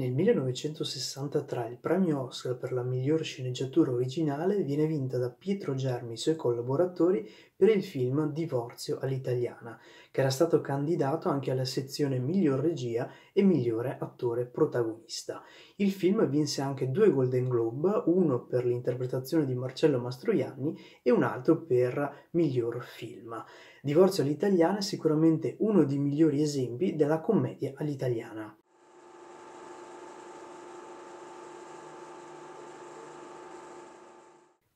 Nel 1963 il premio Oscar per la miglior sceneggiatura originale viene vinta da Pietro Germi e i suoi collaboratori per il film Divorzio all'italiana, che era stato candidato anche alla sezione miglior regia e migliore attore protagonista. Il film vinse anche due Golden Globe, uno per l'interpretazione di Marcello Mastroianni e un altro per miglior film. Divorzio all'italiana è sicuramente uno dei migliori esempi della commedia all'italiana.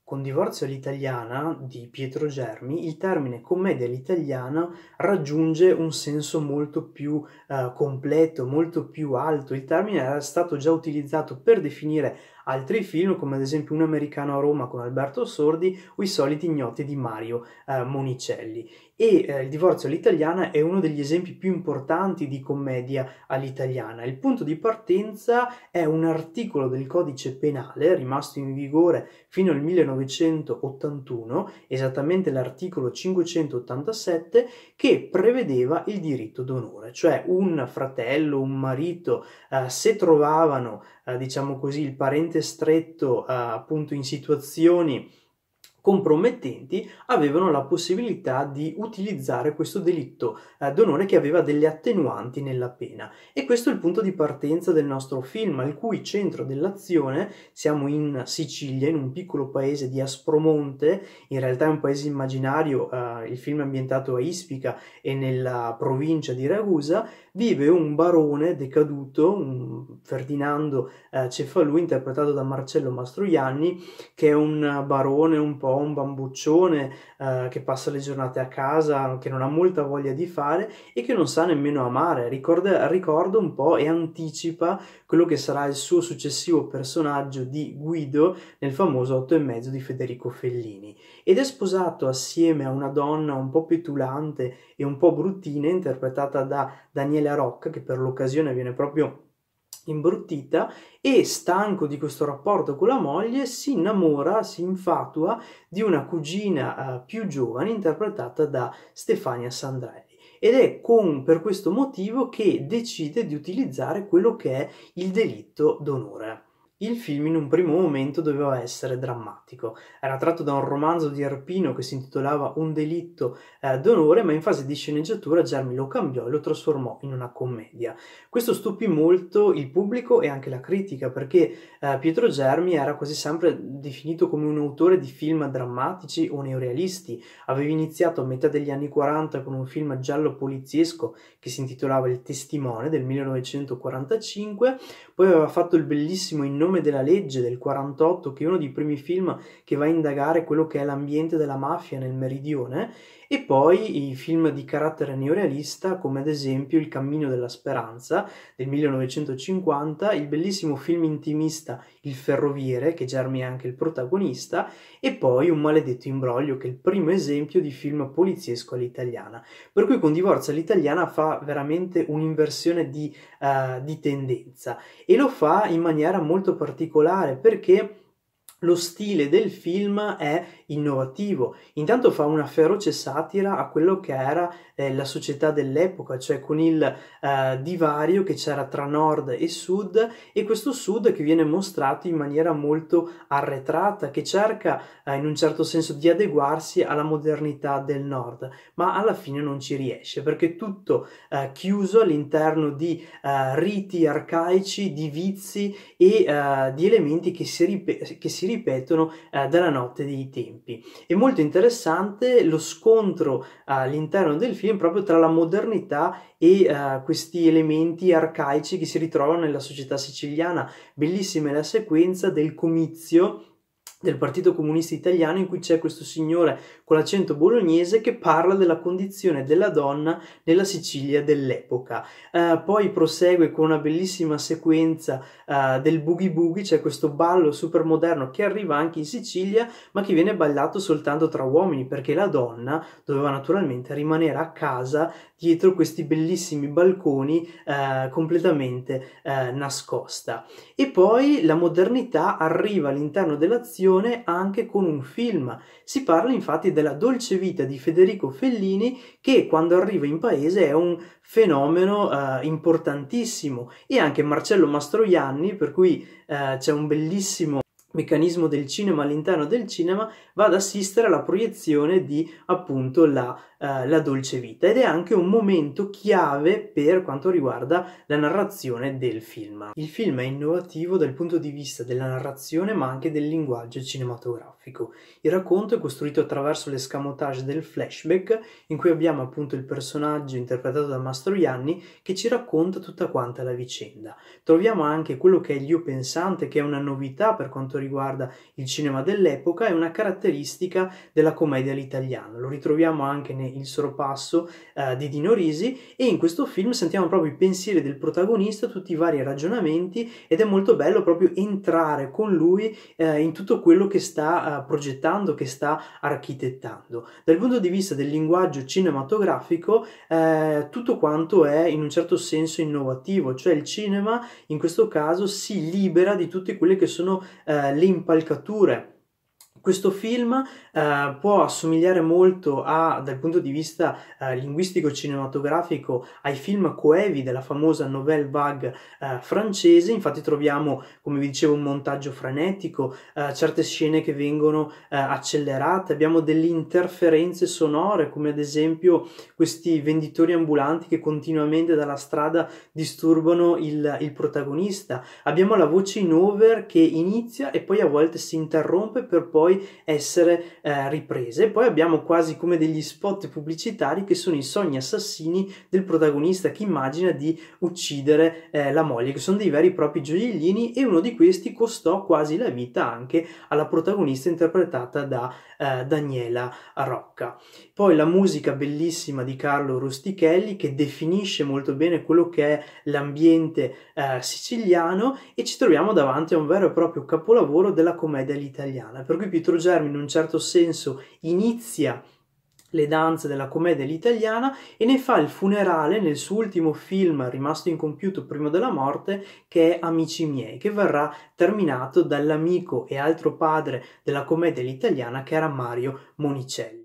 Con Divorzio all'italiana di Pietro Germi, il termine commedia all'italiana raggiunge un senso molto più eh, completo, molto più alto. Il termine era stato già utilizzato per definire altri film come ad esempio Un americano a Roma con Alberto Sordi o I soliti ignoti di Mario eh, Monicelli. E eh, Il divorzio all'italiana è uno degli esempi più importanti di commedia all'italiana. Il punto di partenza è un articolo del codice penale rimasto in vigore fino al 1981, esattamente l'articolo 587, che prevedeva il diritto d'onore, cioè un fratello, un marito, eh, se trovavano, eh, diciamo così, il parente estremamente stretto, eh, appunto in situazioni compromettenti avevano la possibilità di utilizzare questo delitto eh, d'onore che aveva delle attenuanti nella pena. E questo è il punto di partenza del nostro film, al cui centro dell'azione siamo in Sicilia, in un piccolo paese di Aspromonte, in realtà è un paese immaginario, eh, il film è ambientato a Ispica e nella provincia di Ragusa, vive un barone decaduto, un Ferdinando eh, Cefalù, interpretato da Marcello Mastroianni, che è un barone un po' ho un bambuccione eh, che passa le giornate a casa, che non ha molta voglia di fare e che non sa nemmeno amare. Ricorda, ricorda un po' e anticipa quello che sarà il suo successivo personaggio di Guido nel famoso Otto e mezzo di Federico Fellini. Ed è sposato assieme a una donna un po' petulante e un po' bruttina, interpretata da Daniela Rocca, che per l'occasione viene proprio imbruttita e stanco di questo rapporto con la moglie si innamora, si infatua di una cugina eh, più giovane interpretata da Stefania Sandrelli ed è con, per questo motivo che decide di utilizzare quello che è il delitto d'onore. Il film in un primo momento doveva essere drammatico. Era tratto da un romanzo di Arpino che si intitolava Un delitto eh, d'onore, ma in fase di sceneggiatura Germi lo cambiò e lo trasformò in una commedia. Questo stupì molto il pubblico e anche la critica, perché eh, Pietro Germi era quasi sempre definito come un autore di film drammatici o neorealisti. Aveva iniziato a metà degli anni 40 con un film giallo poliziesco che si intitolava Il testimone del 1945, poi aveva fatto il bellissimo in nome nome della legge del 48, che è uno dei primi film che va a indagare quello che è l'ambiente della mafia nel meridione, e poi i film di carattere neorealista come ad esempio Il cammino della speranza del 1950, il bellissimo film intimista Il ferroviere, che Germi è anche il protagonista, e poi Un maledetto imbroglio, che è il primo esempio di film poliziesco all'italiana. Per cui con Divorzio all'italiana fa veramente un'inversione di, uh, di tendenza e lo fa in maniera molto particolare perché lo stile del film è innovativo. Intanto fa una feroce satira a quello che era eh, la società dell'epoca, cioè con il eh, divario che c'era tra nord e sud e questo sud che viene mostrato in maniera molto arretrata, che cerca eh, in un certo senso di adeguarsi alla modernità del nord, ma alla fine non ci riesce perché tutto eh, chiuso all'interno di eh, riti arcaici, di vizi e eh, di elementi che si, ripetono ripetono eh, dalla notte dei tempi. È molto interessante lo scontro eh, all'interno del film proprio tra la modernità e uh, questi elementi arcaici che si ritrovano nella società siciliana. Bellissima la sequenza del comizio del Partito Comunista Italiano in cui c'è questo signore con l'accento bolognese che parla della condizione della donna nella Sicilia dell'epoca. Uh, poi prosegue con una bellissima sequenza uh, del boogie boogie, c'è questo ballo super moderno che arriva anche in Sicilia ma che viene ballato soltanto tra uomini perché la donna doveva naturalmente rimanere a casa dietro questi bellissimi balconi uh, completamente nascosta. E poi la modernità arriva all'interno dell'azione relazione anche con un film. Si parla infatti della dolce vita di Federico Fellini che quando arriva in paese è un fenomeno eh, importantissimo e anche Marcello Mastroianni, per cui eh, c'è un bellissimo meccanismo del cinema all'interno del cinema, va ad assistere alla proiezione di appunto la eh, la dolce vita ed è anche un momento chiave per quanto riguarda la narrazione del film. Il film è innovativo dal punto di vista della narrazione ma anche del linguaggio cinematografico. Il racconto è costruito attraverso l'escamotage del flashback in cui abbiamo appunto il personaggio interpretato da Mastroianni che ci racconta tutta quanta la vicenda. Troviamo anche quello che è l'io pensante che è una novità per quanto riguarda il cinema dell'epoca e una caratteristica della commedia all'italiano. Lo ritroviamo anche nei il sorpasso eh, di Dino Risi e in questo film sentiamo proprio i pensieri del protagonista, tutti i vari ragionamenti ed è molto bello proprio entrare con lui eh, in tutto quello che sta eh, progettando, che sta architettando. Dal punto di vista del linguaggio cinematografico eh, tutto quanto è in un certo senso innovativo, cioè il cinema in questo caso si libera di tutte quelle che sono eh, le impalcature questo film eh, può assomigliare molto a, dal punto di vista eh, linguistico cinematografico ai film coevi della famosa nouvelle vague eh, francese, infatti troviamo, come vi dicevo, un montaggio frenetico, eh, certe scene che vengono eh, accelerate, abbiamo delle interferenze sonore, come ad esempio questi venditori ambulanti che continuamente dalla strada disturbano il, il protagonista, abbiamo la voce in over che inizia e poi a volte si interrompe per poi poi essere eh, riprese. Poi abbiamo quasi come degli spot pubblicitari che sono i sogni assassini del protagonista che immagina di uccidere eh, la moglie, che sono dei veri e propri gioiellini e uno di questi costò quasi la vita anche alla protagonista interpretata da eh, Daniela Rocca. Poi la musica bellissima di Carlo Rustichelli che definisce molto bene quello che è l'ambiente eh, siciliano e ci troviamo davanti a un vero e proprio capolavoro della commedia all'italiana, per cui Pietro Germi in un certo senso inizia le danze della commedia l'italiana e ne fa il funerale nel suo ultimo film rimasto incompiuto prima della morte che è Amici miei, che verrà terminato dall'amico e altro padre della commedia l'italiana che era Mario Monicelli.